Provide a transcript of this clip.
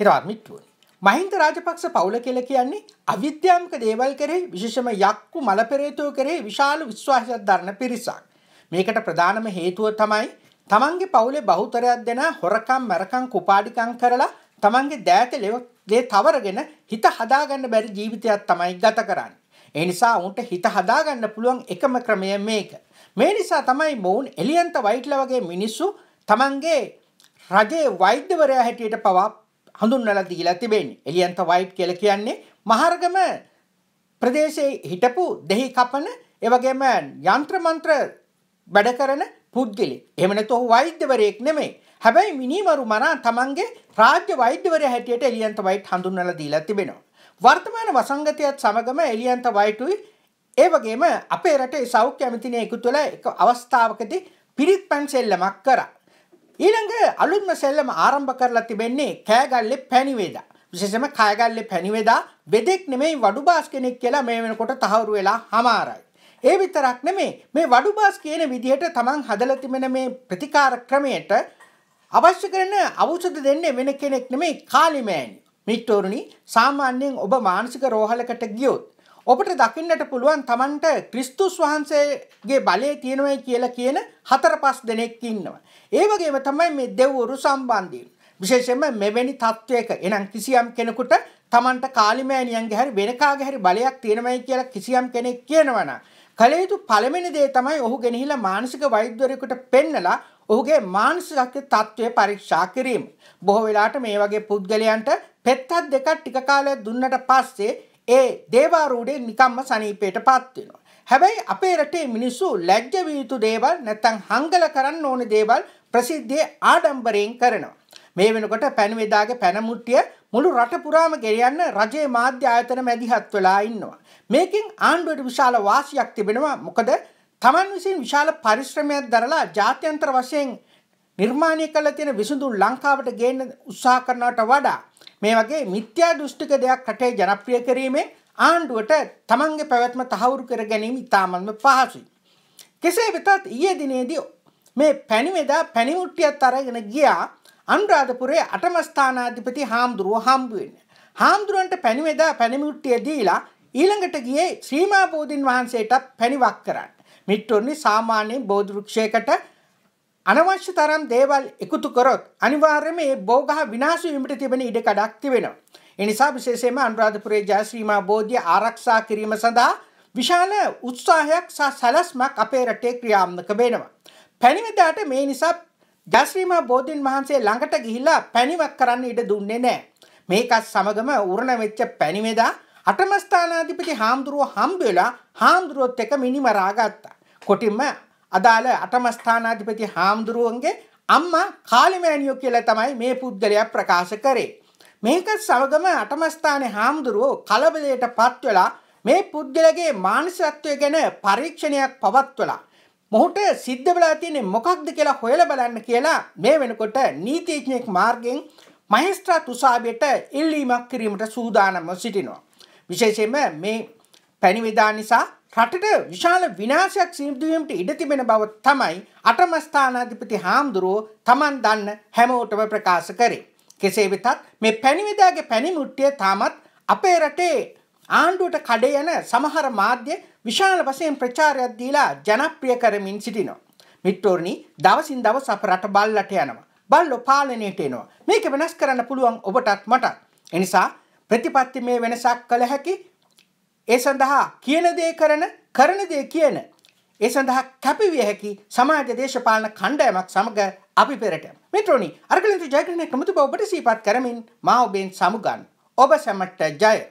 හිරාමිට්ටුවනි. මහින්ද රාජපක්ෂ පවුල කියල කියන්නේ අවිද්‍යාමක දේවල් කරේ විශේෂම යක්කු මලපෙරේතෝ කරේ විශාල විශ්වාසයක් දරන පිරිසක්. මේකට ප්‍රධානම හේතුව තමයි තමන්ගේ පවුලේ බහුතරයක් දෙෙන හොරකම් මැරකං කුපාඩිකං කරලා තමන්ගේ දෑත ලෙවදේ තවරගෙන හිත හදාගන්න බැරි ජීවිතයක් තමයි ගත කරන්න. එනිසා උන්ට හිත හදාගන්න පුළුවන් එකම ක්‍රමය මේක. මේ නිසා තමයි මොවුන් එලියන්ත වයිට්ල වගේ මිනිස්සු තමන්ගේ රජයේ වෛද්‍යවරයා හැටියට පවා හඳුන්වලා දීලා තිබෙන්නේ. එලියන්ත වයිට් කියලා කියන්නේ මහර්ගම ප්‍රදේශයේ හිටපු දෙහි කපන ඒ වගේම යంత్ర මන්ත්‍ර වැඩ කරන පුද්ගලෙ. එහෙම නැත්නම් ඔහු වෛද්‍යවරයෙක් නෙමෙයි. හැබැයි මිනිමරු මරා තමන්ගේ රාජ්‍ය වෛද්‍යවරයා හැටියට එලියන්ත වයිට් හඳුන්වලා දීලා තිබෙනවා. වර්තමාන වසංගතයත් සමගම එලියන්ත වයිටුයි ඒ වගේම අපේ රටේ සෞඛ්‍ය ඇමතිනය එකතු වෙලා එක අවස්ථාවකදී පිරිත් පැන් සෙල්ලමක් කරා. ඊළඟ අලුත්ම සෙල්ලම ආරම්භ කරලා තිබෙන්නේ කෑගල්ලෙ පැණිවේදා. විශේෂම කෑගල්ලෙ පැණිවේදා බෙදෙක් නෙමෙයි වඩුබාස් කෙනෙක් කියලා මේ වෙනකොට තහවුරු වෙලා හමාරයි. ඒ විතරක් නෙමේ මේ වඩුබාස් කියන විදිහට තමන් හදලා තිබෙන මේ ප්‍රතිකාර ක්‍රමයට අවශ්‍ය කරන අවුසද දෙන්නේ වෙන කෙනෙක් නෙමෙයි කාලිමෑණි. මිත්‍රෝරුනි සාමාන්‍යයෙන් ඔබ මානසික රෝහලකට ගියොත් ඔබට දකින්නට පුළුවන් තමන්ට ක්‍රිස්තුස් වහන්සේගේ බලය තියෙනවයි කියලා කියන හතර පස් දෙනෙක් ඉන්නවා. ඒ වගේම තමයි මේ දෙව්වරු සම්බන්ධයෙන්. විශේෂයෙන්ම මෙවැනි තත්වයක එනම් කිසියම් කෙනෙකුට තමන්ට කාලිමෑණියන්ගේ හැරි වෙන කාගේ හැරි බලයක් තියෙනවයි කියලා කිසියම් කෙනෙක් කියනවනම් කල යුතු පළවෙනි දේ තමයි ඔහු ගෙනහිලා මානසික වෛද්‍යවරයෙකුට පෙන්නලා ඔහුගේ මානසික තත්ත්වය පරීක්ෂා කිරීම. බොහෝ වෙලාට මේ වගේ පුද්ගලයන්ට පෙත්තක් දෙකක් ටික කාලයක් දුන්නට පස්සේ ඒ දේවාරූඩෙන් නිකම්ම සනීපයට පත්වෙනවා. හැබැයි අපේ රටේ මිනිස්සු ලැජ්ජ විය යුතු දේවල් නැත්නම් හංගල කරන්න ඕනේ දේවල් ප්‍රසිද්ධියේ ආඩම්බරයෙන් කරනවා. මේ වෙනකොට පැනවේදාගේ පැනමුට්ටිය මුළු රට පුරාම ගෙනියන්න රජයේ මාධ්‍ය ආයතන මැදිහත් වෙලා ඉන්නවා. මේකෙන් ආණ්ඩුවට විශාල වාසියක් තිබෙනවා. මොකද Taman විසින් විශාල පරිශ්‍රමයක් දරලා ජාත්‍යන්තර වශයෙන් නිර්මාණය කළ තියෙන විසඳුම් ලංකාවට ගේන්න උත්සාහ කරනවට වඩා මේ වගේ මිත්‍යා දෘෂ්ටික දෙයක් කටේ ජනප්‍රිය කිරීමේ ආණ්ඩුවට තමන්ගේ පැවැත්ම තහවුරු කර ගැනීම ඉතාමන්ම පහසුයි. කෙසේ වෙතත් ඊයේ දිනේදී මේ පැණිවෙදා පැණිමුට්ටියත් අරගෙන ගියා අනුරාධපුරේ අටමස්ථානාධිපති හාමුදුරුව හම්බුවෙන්න. හාමුදුරුවන්ට පැණිවෙදා පැණිමුට්ටිය දීලා ඊළඟට ගියේ ශ්‍රීමා බෝධීන් වහන්සේටත් පැණිවක් කරන්න. මිට්ටොන්නේ සාමාන්‍යයෙන් බෝධි වෘක්ෂයකට අනවශ්‍ය තරම් දේවල් එකතු කරොත් අනිවාර්යයෙන්ම මේ බෝගහ විනාශ වීමට තිබෙන ඉඩ කඩක් තිබෙනවා. ඒ නිසා විශේෂයෙන්ම අනුරාධපුරයේ ජයශ්‍රීමා බෝධිය ආරක්ෂා කිරීම සඳහා විශාල උත්සාහයක් සහ සැලැස්මක් අපේ රටේ ක්‍රියාත්මක වෙනවා. පැණිවිඩාට මේ නිසා ජයශ්‍රීමා බෝධීන් වහන්සේ ළඟට ගිහිල්ලා පැණිවක් කරන්න ඉඩ දුන්නේ නැහැ. මේකත් සමගම උරණ වෙච්ච පැණිමෙදා අටම ස්ථානාධිපති හාමුදුරුව හම්බ වෙලා හාමුදුරුවොත් එක මිනිමරා ගත්තා. කොටින්ම අදාළ අටම ස්ථානාධිපති හාමුදුරුවන්ගේ අම්මා කාලිමෑණියෝ කියලා තමයි මේ පුද්ගලයා ප්‍රකාශ කරේ. මේක සමගම අටම ස්ථානයේ හාමුදුරුවෝ කලබලයට පත් වෙලා මේ පුද්ගලගේ මානසිකත්වය ගැන පරීක්ෂණයක් පවත්වලා මොහුට සිද්ධ වෙලා තියෙන්නේ මොකක්ද කියලා හොයලා බලන්න කියලා මේ වෙනකොට නීතිඥයෙක් මාර්ගෙන් මහේස්ත්‍රා තුසාබියට ඉල්ලීමක් කිරීමට සූදානම්ව සිටිනවා. විශේෂයෙන්ම මේ පැණිවිදා නිසා රටට විශාල විනාශයක් සිදුවීමට ඉඩ තිබෙන බව තමයි අටම ස්ථානාධිපති හාමුදුරුවෝ තමන් දන්න හැමෝටම ප්‍රකාශ කරේ. කෙසේ වෙතත් මේ පැණිවිදාගේ පැණිමුට්ටිය තාමත් අපේ රටේ ආණ්ඩුවට කඩේ යන සමහර මාධ්‍ය විශාල වශයෙන් ප්‍රචාරයක් දීලා ජනප්‍රිය කරමින් සිටිනවා. මිට්ටෝරණි දවසින් දවස අප රට බල්ලට යනවා. බල්ලෝ පාලනයට එනවා. මේක වෙනස් කරන්න පුළුවන් ඔබටත් මටත්. එනිසා ප්‍රතිපත්ති මේ වෙනසක් කළ හැකි ඒ සඳහා කියන දේ කරන කරන දේ කියන ඒ සඳහා කැපවිය හැකි සමාජ දේශපාලන කණ්ඩායමක් සමග අපි පෙරට මෙත්‍රෝනි අර්ගලින්තු ජයග්‍රහණ කමුතු බව ඔබට සීපත් කරමින් මා ඔබෙන් සමුගන් ඔබ සැමට ජය